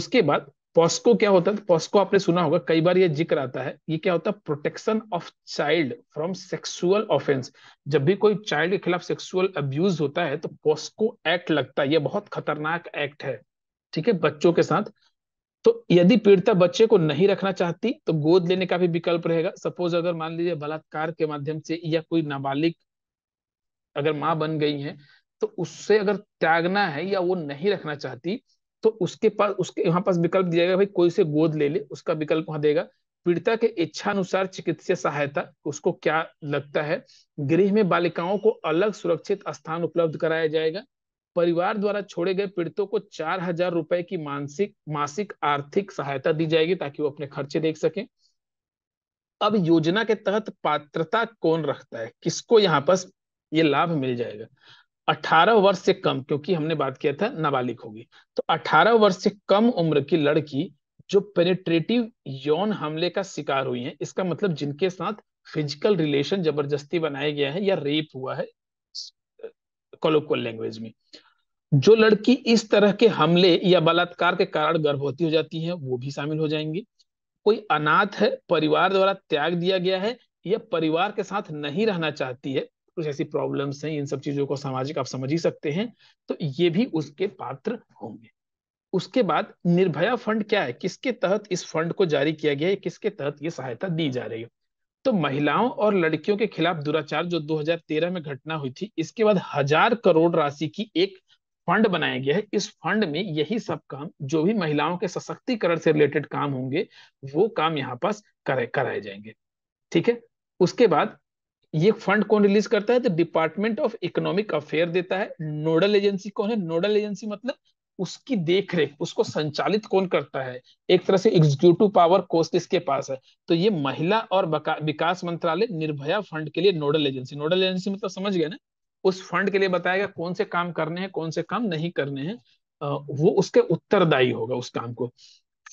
उसके बाद पॉस्को क्या होता है पॉस्को आपने सुना होगा कई बार ये जिक्र आता है ये क्या होता है protection of child from sexual offence जब भी कोई चाइल्ड के खिलाफ सेक्सुअल अब्यूज होता है तो पॉस्को एक्ट लगता है ये बहुत खतरनाक एक्ट है ठीक है बच्चों के साथ तो यदि पीड़िता बच्चे को नहीं रखना चाहती तो गोद लेने का भी विकल्प रहेगा सपोज अगर मान लीजिए बलात्कार के माध्यम से या कोई नाबालिग अगर माँ बन गई है तो उससे अगर त्यागना है या वो नहीं रखना चाहती तो उसके पास उसके यहाँ पास विकल्प दिया जाएगा भाई कोई से गोद ले ले उसका विकल्प वहां देगा पीड़िता के इच्छा अनुसार चिकित्सीय सहायता उसको क्या लगता है गृह में बालिकाओं को अलग सुरक्षित स्थान उपलब्ध कराया जाएगा परिवार द्वारा छोड़े गए पीड़ितों को चार हजार रुपए की मानसिक मासिक आर्थिक सहायता दी जाएगी ताकि वो अपने खर्चे देख सकें अब योजना के तहत पात्रता कौन रखता है किसको यहाँ पर ये लाभ मिल जाएगा 18 वर्ष से कम क्योंकि हमने बात किया था नाबालिग होगी तो 18 वर्ष से कम उम्र की लड़की जो पेनेट्रेटिव यौन हमले का शिकार हुई है इसका मतलब जिनके साथ फिजिकल रिलेशन जबरदस्ती बनाया गया है या रेप हुआ है कोलोक्वल लैंग्वेज में जो लड़की इस तरह के हमले या बलात्कार के कारण गर्भवती हो जाती है वो भी शामिल हो जाएंगे कोई अनाथ है परिवार द्वारा त्याग दिया गया है या परिवार के साथ नहीं रहना चाहती है कुछ ऐसी प्रॉब्लम्स हैं इन सब चीजों को सामाजिक आप समझ ही सकते हैं तो ये भी उसके पात्र होंगे उसके बाद निर्भया फंड क्या है किसके तहत इस फंड को जारी किया गया है किसके तहत ये सहायता दी जा रही है तो महिलाओं और लड़कियों के खिलाफ दुराचार जो 2013 में घटना हुई थी इसके बाद हजार करोड़ राशि की एक फंड बनाया गया है इस फंड में यही सब काम जो भी महिलाओं के सशक्तिकरण से रिलेटेड काम होंगे वो काम यहाँ पास कराए कराए जाएंगे ठीक है उसके बाद ये फंड कौन रिलीज करता है तो डिपार्टमेंट ऑफ इकोनॉमिक अफेयर देता है नोडल एजेंसी कौन है नोडल एजेंसी मतलब उसकी देखरेख उसको संचालित कौन करता है एक तरह से एग्जीक्यूटिव पावर कोस्ट इसके पास है तो ये महिला और विकास मंत्रालय निर्भया फंड के लिए नोडल एजेंसी नोडल एजेंसी मतलब समझ गए ना उस फंड के लिए बताएगा कौन से काम करने हैं कौन से काम नहीं करने हैं वो उसके उत्तरदायी होगा उस काम को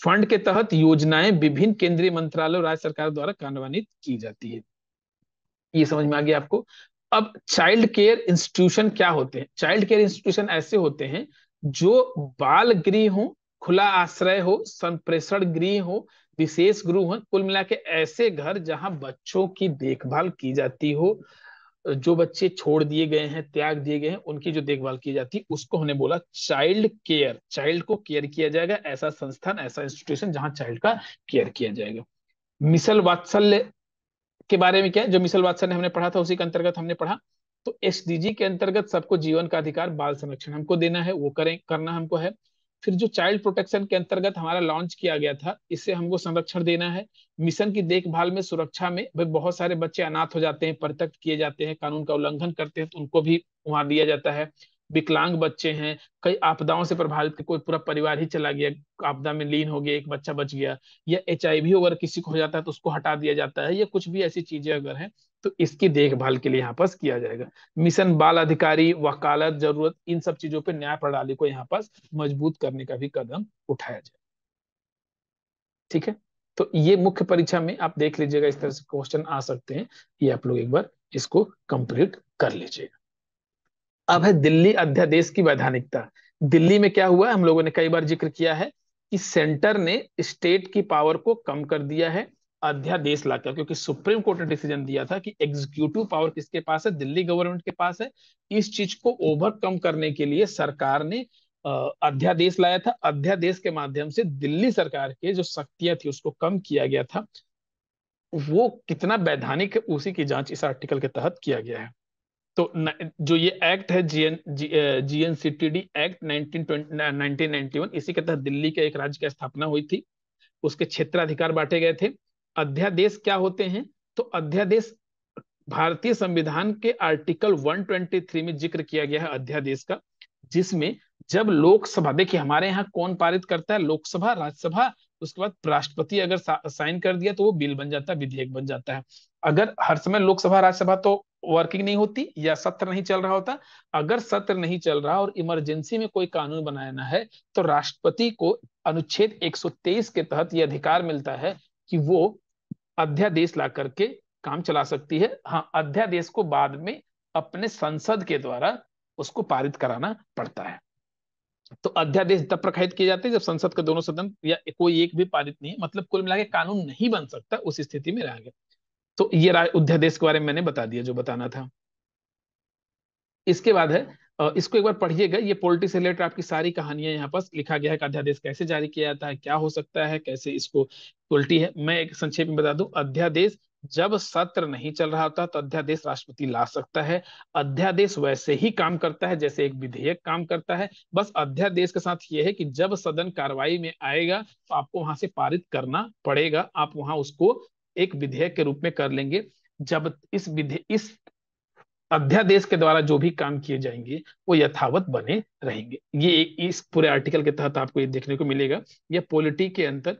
फंड के तहत योजनाएं विभिन्न केंद्रीय मंत्रालय और राज्य सरकार द्वारा कार्यान्वित की जाती है ये समझ में आ गया आपको अब चाइल्ड केयर इंस्टीट्यूशन क्या होते हैं चाइल्ड केयर इंस्टीट्यूशन ऐसे होते हैं जो बाल गृह हो खुला आश्रय हो संप्रेषण गृह हो विशेष गृह हो कुल मिला के ऐसे घर जहां बच्चों की देखभाल की जाती हो जो बच्चे छोड़ दिए गए हैं त्याग दिए गए हैं उनकी जो देखभाल की जाती है उसको हमने बोला चाइल्ड केयर चाइल्ड को केयर किया जाएगा ऐसा संस्थान ऐसा इंस्टीट्यूशन जहां चाइल्ड का केयर किया जाएगा मिसल वात्सल्य के बारे में क्या है जो मिसल वात्सल्य हमने पढ़ा था उसी के अंतर्गत हमने पढ़ा तो एसडीजी के अंतर्गत सबको जीवन का अधिकार बाल संरक्षण हमको देना है वो करें करना हमको है फिर जो चाइल्ड प्रोटेक्शन के अंतर्गत हमारा लॉन्च किया गया था इससे हमको संरक्षण देना है मिशन की देखभाल में सुरक्षा में भाई बहुत सारे बच्चे अनाथ हो जाते हैं परित्यक्त किए जाते हैं कानून का उल्लंघन करते हैं तो उनको भी वहां दिया जाता है विकलांग बच्चे हैं कई आपदाओं से प्रभावित कोई पूरा परिवार ही चला गया आपदा में लीन हो गया एक बच्चा बच गया या एच अगर किसी को हो जाता है तो उसको हटा दिया जाता है या कुछ भी ऐसी चीजें अगर हैं तो इसकी देखभाल के लिए यहाँ पास किया जाएगा मिशन बाल अधिकारी वकालत जरूरत इन सब चीजों पर न्याय प्रणाली को यहाँ पास मजबूत करने का भी कदम उठाया जाए ठीक है तो ये मुख्य परीक्षा में आप देख लीजिएगा इस तरह से क्वेश्चन आ सकते हैं ये आप लोग एक बार इसको कंप्लीट कर लीजिएगा अब है दिल्ली अध्यादेश की वैधानिकता दिल्ली में क्या हुआ हम लोगों ने कई बार जिक्र किया है कि सेंटर ने स्टेट की पावर को कम कर दिया है अध्यादेश लाकर क्योंकि सुप्रीम कोर्ट ने डिसीजन दिया था कि एग्जीक्यूटिव पावर किसके पास है दिल्ली गवर्नमेंट के पास है इस चीज को ओवरकम करने के लिए सरकार ने अध्यादेश लाया था अध्यादेश के माध्यम से दिल्ली सरकार के जो शक्तियां थी उसको कम किया गया था वो कितना वैधानिक है उसी की जांच इस आर्टिकल के तहत किया गया है तो न, जो ये एक्ट है जीएन जीएनसीटीडी एक्ट 1991 इसी के तहत दिल्ली के एक राज्य की स्थापना हुई थी उसके क्षेत्राधिकार बांटे गए थे अध्यादेश क्या होते हैं तो अध्यादेश भारतीय संविधान के आर्टिकल 123 में जिक्र किया गया है अध्यादेश का जिसमें जब लोकसभा देखिए हमारे यहाँ कौन पारित करता है लोकसभा राज्यसभा उसके बाद राष्ट्रपति अगर साइन कर दिया तो वो बिल बन जाता है विधेयक बन जाता है अगर हर समय लोकसभा राज्यसभा तो वर्किंग नहीं होती या सत्र नहीं चल रहा होता अगर सत्र नहीं चल रहा और इमरजेंसी में कोई कानून बनाना है तो राष्ट्रपति को अनुच्छेद 123 के तहत यह अधिकार मिलता है कि वो अध्यादेश ला करके काम चला सकती है हाँ अध्यादेश को बाद में अपने संसद के द्वारा उसको पारित कराना पड़ता है तो अध्यादेश तब प्रकाशित किए जाते हैं जब संसद के दोनों सदन या कोई एक भी पारित नहीं है मतलब कुल मिला कानून नहीं बन सकता उस स्थिति में रह गया तो ये अध्यादेश के बारे में मैंने बता दिया जो बताना था इसके बाद है इसको एक बार पढ़िएगा ये पॉलिटी से रिलेटेड आपकी सारी कहानियां यहाँ पर लिखा गया है अध्यादेश कैसे जारी किया जाता है क्या हो सकता है कैसे इसको उल्टी है मैं एक संक्षेप में बता दू अध्यादेश जब सत्र नहीं चल रहा होता तो अध्यादेश राष्ट्रपति ला सकता है अध्यादेश वैसे ही काम करता है जैसे एक विधेयक काम करता है बस अध्यादेश के साथ ये है कि जब सदन कार्रवाई में आएगा तो आपको वहां से पारित करना पड़ेगा आप वहां उसको एक विधेयक के रूप में कर लेंगे जब इस विधेयक इस अध्यादेश के द्वारा जो भी काम किए जाएंगे वो यथावत बने रहेंगे ये इस पूरे आर्टिकल के तहत आपको ये देखने को मिलेगा यह पॉलिटी के अंतर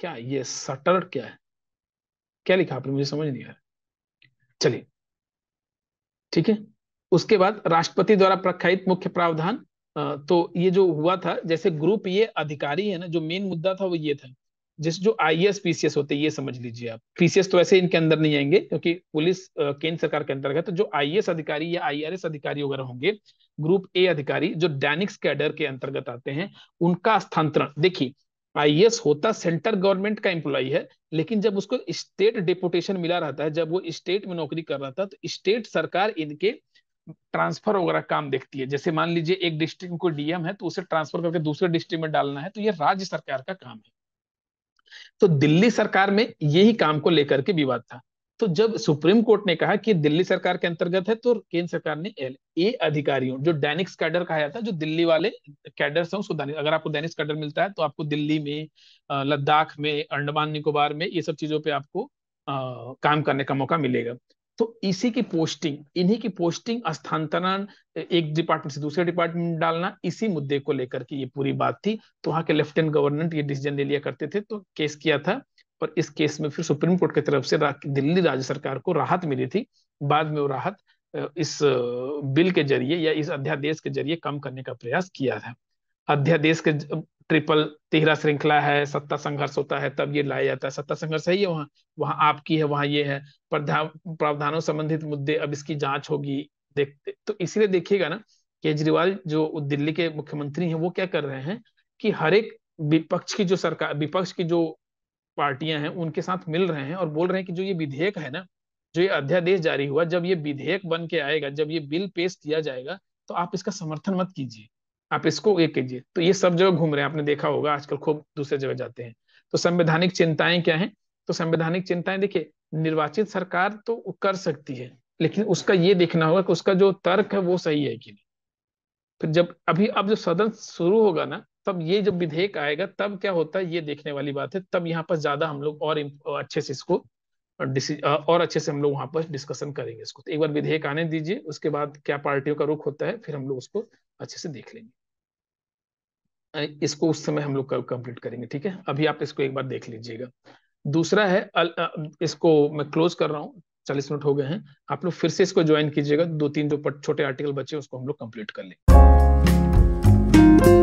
क्या ये सटर क्या है क्या लिखा आपने मुझे समझ नहीं आ रहा चलिए ठीक है उसके बाद राष्ट्रपति द्वारा प्रख्यात मुख्य प्रावधान तो ये जो हुआ था जैसे ग्रुप ये अधिकारी है ना जो मेन मुद्दा था वो ये था जिस जो आई एस पीसीएस होते हैं ये समझ लीजिए आप पीसीएस तो वैसे इनके अंदर नहीं आएंगे क्योंकि पुलिस केंद्र सरकार के अंतर्गत तो जो एस e अधिकारी या एस अधिकारी वगैरह होंगे ग्रुप ए अधिकारी जो डैनिक कैडर के अंतर्गत आते हैं उनका स्थानांतरण देखिए एस e होता सेंटर गवर्नमेंट का एम्प्लॉय है लेकिन जब उसको स्टेट डिपुटेशन मिला रहता है जब वो स्टेट में नौकरी कर रहा था तो स्टेट सरकार इनके ट्रांसफर वगैरह काम देखती है जैसे मान लीजिए एक डिस्ट्रिक्ट को डीएम है तो उसे ट्रांसफर करके दूसरे डिस्ट्रिक्ट में डालना है तो ये राज्य सरकार का काम है तो दिल्ली सरकार में यही काम को लेकर के विवाद था तो जब सुप्रीम कोर्ट ने कहा कि दिल्ली सरकार के अंतर्गत है तो केंद्र सरकार ने ए अधिकारियों जो दैनिक्स कैडर कहा जाता है जो दिल्ली वाले कैडर हैं उसको अगर आपको दैनिक कैडर मिलता है तो आपको दिल्ली में लद्दाख में अंडमान निकोबार में ये सब चीजों पर आपको आ, काम करने का मौका मिलेगा तो इसी की पोस्टिंग इन्हीं की पोस्टिंग स्थानांतरण एक डिपार्टमेंट से दूसरे डिपार्टमेंट डालना इसी मुद्दे को लेकर के ये पूरी बात थी तो वहां के लेफ्टिनेंट गवर्नमेंट ये डिसीजन ले लिया करते थे तो केस किया था और इस केस में फिर सुप्रीम कोर्ट की तरफ से दिल्ली राज्य सरकार को राहत मिली थी बाद में वो राहत इस बिल के जरिए या इस अध्यादेश के जरिए कम करने का प्रयास किया था अध्यादेश के ट्रिपल तिहरा श्रृंखला है सत्ता संघर्ष होता है तब ये लाया जाता है सत्ता संघर्ष है ये वहाँ वहाँ आपकी है वहाँ ये है प्रावधानों संबंधित मुद्दे अब इसकी जांच होगी देखते तो इसलिए देखिएगा ना केजरीवाल जो दिल्ली के मुख्यमंत्री हैं वो क्या कर रहे हैं कि हर एक विपक्ष की जो सरकार विपक्ष की जो पार्टियां हैं उनके साथ मिल रहे हैं और बोल रहे हैं कि जो ये विधेयक है ना जो ये अध्यादेश जारी हुआ जब ये विधेयक बन के आएगा जब ये बिल पेश किया जाएगा तो आप इसका समर्थन मत कीजिए आप इसको ये कीजिए तो ये सब जगह घूम रहे हैं आपने देखा होगा आजकल खूब दूसरे जगह जाते हैं तो संवैधानिक चिंताएं क्या हैं तो संवैधानिक चिंताएं देखिए निर्वाचित सरकार तो कर सकती है लेकिन उसका ये देखना होगा कि उसका जो तर्क है वो सही है कि नहीं फिर जब अभी अब जब सदन शुरू होगा ना तब ये जब विधेयक आएगा तब क्या होता है ये देखने वाली बात है तब यहाँ पर ज्यादा हम लोग और अच्छे से इसको और अच्छे से हम लोग वहां पर डिस्कशन करेंगे इसको तो एक बार विधेयक आने दीजिए उसके बाद क्या पार्टियों का रुख होता है फिर हम लोग उसको अच्छे से देख लेंगे इसको उस समय हम लोग कंप्लीट करेंगे ठीक है अभी आप इसको एक बार देख लीजिएगा दूसरा है इसको मैं क्लोज कर रहा हूँ चालीस मिनट हो गए हैं आप लोग फिर से इसको ज्वाइन कीजिएगा दो तीन जो छोटे आर्टिकल बचे उसको हम लोग कंप्लीट कर लेंगे